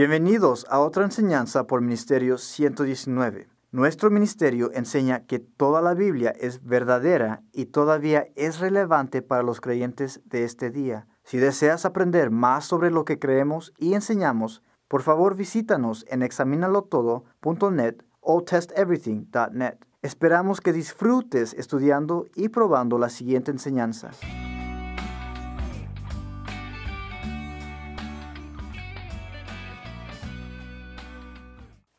Bienvenidos a otra enseñanza por Ministerio 119. Nuestro ministerio enseña que toda la Biblia es verdadera y todavía es relevante para los creyentes de este día. Si deseas aprender más sobre lo que creemos y enseñamos, por favor visítanos en examinalotodo.net o testeverything.net. Esperamos que disfrutes estudiando y probando la siguiente enseñanza.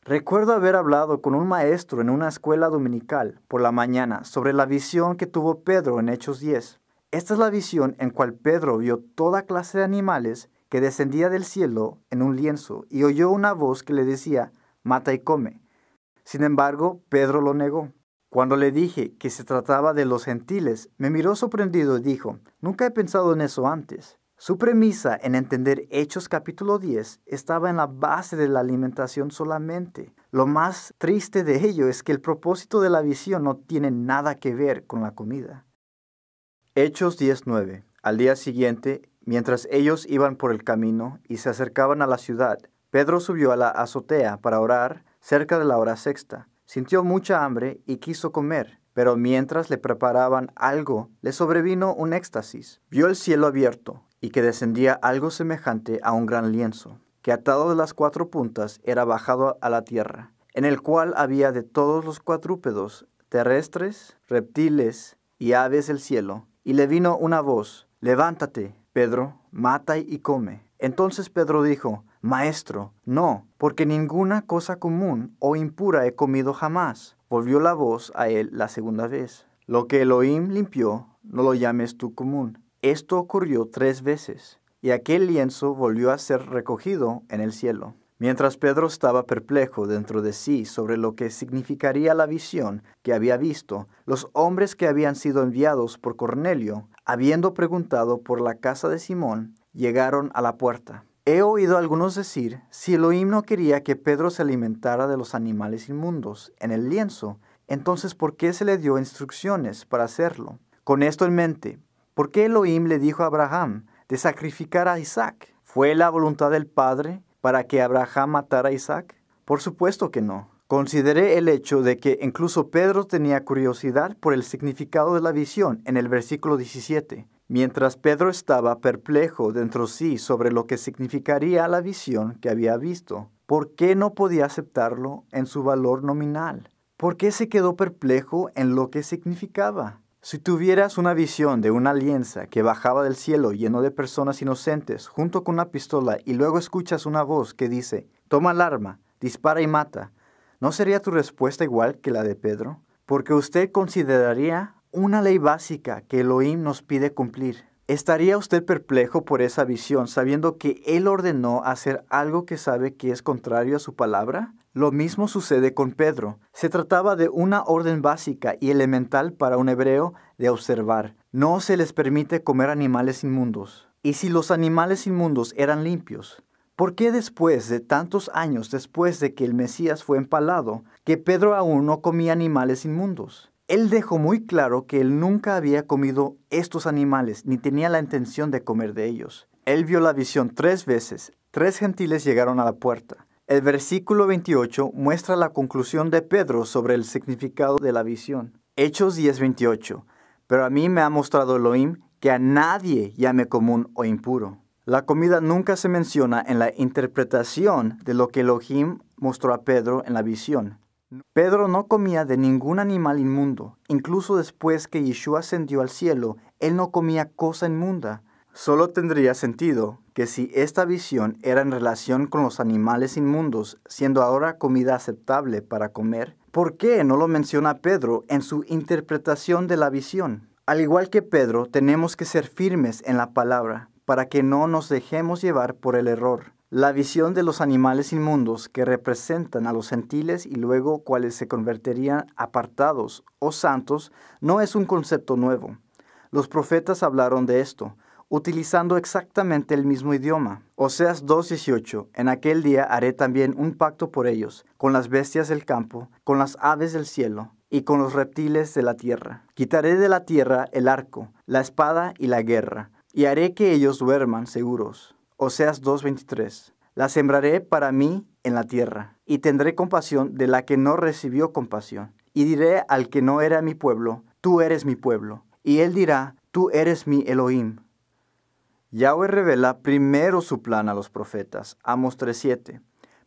Recuerdo haber hablado con un maestro en una escuela dominical por la mañana sobre la visión que tuvo Pedro en Hechos 10. Esta es la visión en cual Pedro vio toda clase de animales que descendía del cielo en un lienzo y oyó una voz que le decía, mata y come. Sin embargo, Pedro lo negó. Cuando le dije que se trataba de los gentiles, me miró sorprendido y dijo, nunca he pensado en eso antes. Su premisa en entender Hechos capítulo 10 estaba en la base de la alimentación solamente. Lo más triste de ello es que el propósito de la visión no tiene nada que ver con la comida. Hechos 10.9. Al día siguiente, mientras ellos iban por el camino y se acercaban a la ciudad, Pedro subió a la azotea para orar cerca de la hora sexta. Sintió mucha hambre y quiso comer, pero mientras le preparaban algo, le sobrevino un éxtasis. Vio el cielo abierto y que descendía algo semejante a un gran lienzo, que atado de las cuatro puntas era bajado a la tierra, en el cual había de todos los cuadrúpedos, terrestres, reptiles y aves del cielo, y le vino una voz, levántate, Pedro, mata y come. Entonces Pedro dijo, Maestro, no, porque ninguna cosa común o impura he comido jamás. Volvió la voz a él la segunda vez. Lo que Elohim limpió, no lo llames tú común. Esto ocurrió tres veces, y aquel lienzo volvió a ser recogido en el cielo. Mientras Pedro estaba perplejo dentro de sí sobre lo que significaría la visión que había visto, los hombres que habían sido enviados por Cornelio, habiendo preguntado por la casa de Simón, llegaron a la puerta. He oído algunos decir, si Elohim no quería que Pedro se alimentara de los animales inmundos en el lienzo, entonces ¿por qué se le dio instrucciones para hacerlo? Con esto en mente, ¿Por qué Elohim le dijo a Abraham de sacrificar a Isaac? ¿Fue la voluntad del Padre para que Abraham matara a Isaac? Por supuesto que no. Consideré el hecho de que incluso Pedro tenía curiosidad por el significado de la visión en el versículo 17. Mientras Pedro estaba perplejo dentro sí sobre lo que significaría la visión que había visto, ¿por qué no podía aceptarlo en su valor nominal? ¿Por qué se quedó perplejo en lo que significaba? Si tuvieras una visión de una alianza que bajaba del cielo lleno de personas inocentes junto con una pistola y luego escuchas una voz que dice, toma el arma, dispara y mata, ¿no sería tu respuesta igual que la de Pedro? Porque usted consideraría una ley básica que Elohim nos pide cumplir. ¿Estaría usted perplejo por esa visión sabiendo que Él ordenó hacer algo que sabe que es contrario a su palabra? Lo mismo sucede con Pedro. Se trataba de una orden básica y elemental para un hebreo de observar. No se les permite comer animales inmundos. Y si los animales inmundos eran limpios, ¿por qué después de tantos años después de que el Mesías fue empalado, que Pedro aún no comía animales inmundos? Él dejó muy claro que él nunca había comido estos animales ni tenía la intención de comer de ellos. Él vio la visión tres veces. Tres gentiles llegaron a la puerta. El versículo 28 muestra la conclusión de Pedro sobre el significado de la visión. Hechos 10:28. Pero a mí me ha mostrado Elohim que a nadie llame común o impuro. La comida nunca se menciona en la interpretación de lo que Elohim mostró a Pedro en la visión. Pedro no comía de ningún animal inmundo. Incluso después que Yeshua ascendió al cielo, él no comía cosa inmunda. Solo tendría sentido que si esta visión era en relación con los animales inmundos, siendo ahora comida aceptable para comer, ¿por qué no lo menciona Pedro en su interpretación de la visión? Al igual que Pedro, tenemos que ser firmes en la palabra para que no nos dejemos llevar por el error. La visión de los animales inmundos que representan a los gentiles y luego cuales se convertirían apartados o santos no es un concepto nuevo. Los profetas hablaron de esto, utilizando exactamente el mismo idioma. Oseas 2.18, en aquel día haré también un pacto por ellos, con las bestias del campo, con las aves del cielo y con los reptiles de la tierra. Quitaré de la tierra el arco, la espada y la guerra, y haré que ellos duerman seguros. Oseas 2.23, la sembraré para mí en la tierra, y tendré compasión de la que no recibió compasión. Y diré al que no era mi pueblo, tú eres mi pueblo. Y él dirá, tú eres mi Elohim Yahweh revela primero su plan a los profetas. Amos 3:7.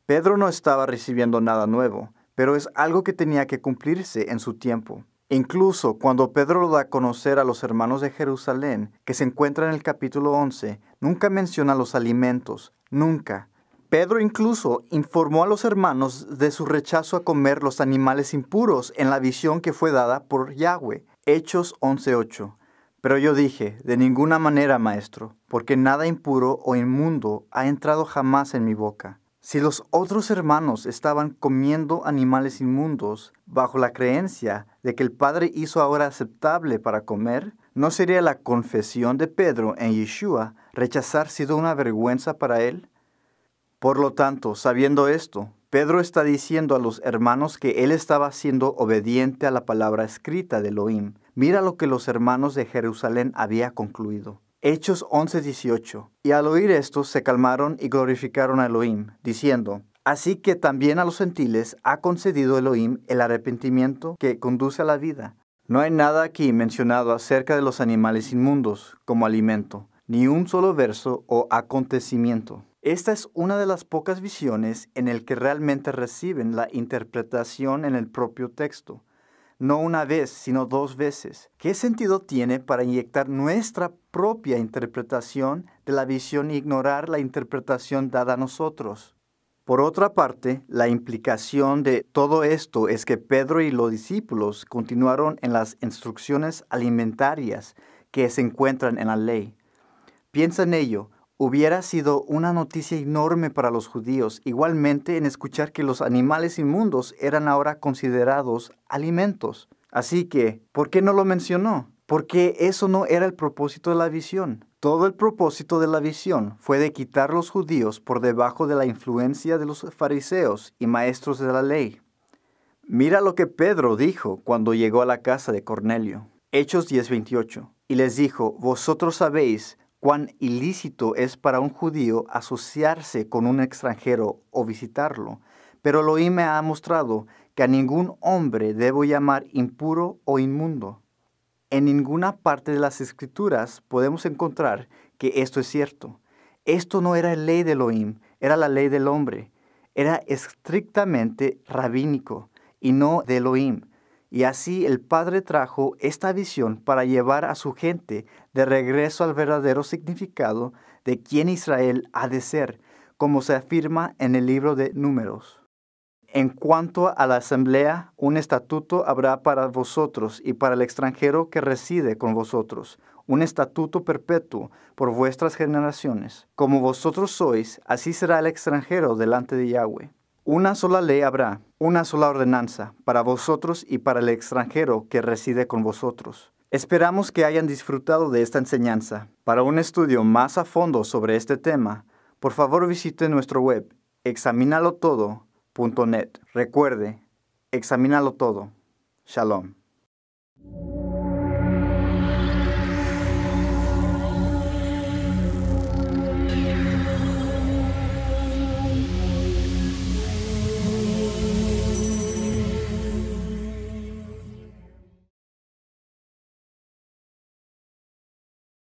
Pedro no estaba recibiendo nada nuevo, pero es algo que tenía que cumplirse en su tiempo. Incluso cuando Pedro lo da a conocer a los hermanos de Jerusalén, que se encuentra en el capítulo 11, nunca menciona los alimentos, nunca. Pedro incluso informó a los hermanos de su rechazo a comer los animales impuros en la visión que fue dada por Yahweh. Hechos 11:8. Pero yo dije, de ninguna manera, maestro, porque nada impuro o inmundo ha entrado jamás en mi boca. Si los otros hermanos estaban comiendo animales inmundos bajo la creencia de que el Padre hizo ahora aceptable para comer, ¿no sería la confesión de Pedro en Yeshua rechazar sido una vergüenza para él? Por lo tanto, sabiendo esto, Pedro está diciendo a los hermanos que él estaba siendo obediente a la palabra escrita de Elohim. Mira lo que los hermanos de Jerusalén había concluido. Hechos 11:18. Y al oír esto se calmaron y glorificaron a Elohim, diciendo, Así que también a los gentiles ha concedido Elohim el arrepentimiento que conduce a la vida. No hay nada aquí mencionado acerca de los animales inmundos como alimento, ni un solo verso o acontecimiento. Esta es una de las pocas visiones en el que realmente reciben la interpretación en el propio texto. No una vez, sino dos veces. ¿Qué sentido tiene para inyectar nuestra propia interpretación de la visión e ignorar la interpretación dada a nosotros? Por otra parte, la implicación de todo esto es que Pedro y los discípulos continuaron en las instrucciones alimentarias que se encuentran en la ley. Piensa en ello, hubiera sido una noticia enorme para los judíos, igualmente en escuchar que los animales inmundos eran ahora considerados alimentos. Así que, ¿por qué no lo mencionó? Porque eso no era el propósito de la visión. Todo el propósito de la visión fue de quitar a los judíos por debajo de la influencia de los fariseos y maestros de la ley. Mira lo que Pedro dijo cuando llegó a la casa de Cornelio. Hechos 10:28. Y les dijo, vosotros sabéis cuán ilícito es para un judío asociarse con un extranjero o visitarlo, pero Elohim me ha mostrado que a ningún hombre debo llamar impuro o inmundo. En ninguna parte de las escrituras podemos encontrar que esto es cierto. Esto no era ley de Elohim, era la ley del hombre. Era estrictamente rabínico y no de Elohim. Y así el Padre trajo esta visión para llevar a su gente de regreso al verdadero significado de quién Israel ha de ser, como se afirma en el libro de números. En cuanto a la asamblea, un estatuto habrá para vosotros y para el extranjero que reside con vosotros, un estatuto perpetuo por vuestras generaciones. Como vosotros sois, así será el extranjero delante de Yahweh. Una sola ley habrá una sola ordenanza para vosotros y para el extranjero que reside con vosotros. Esperamos que hayan disfrutado de esta enseñanza. Para un estudio más a fondo sobre este tema, por favor visite nuestro web examinalotodo.net. Recuerde, examinalo todo. Shalom.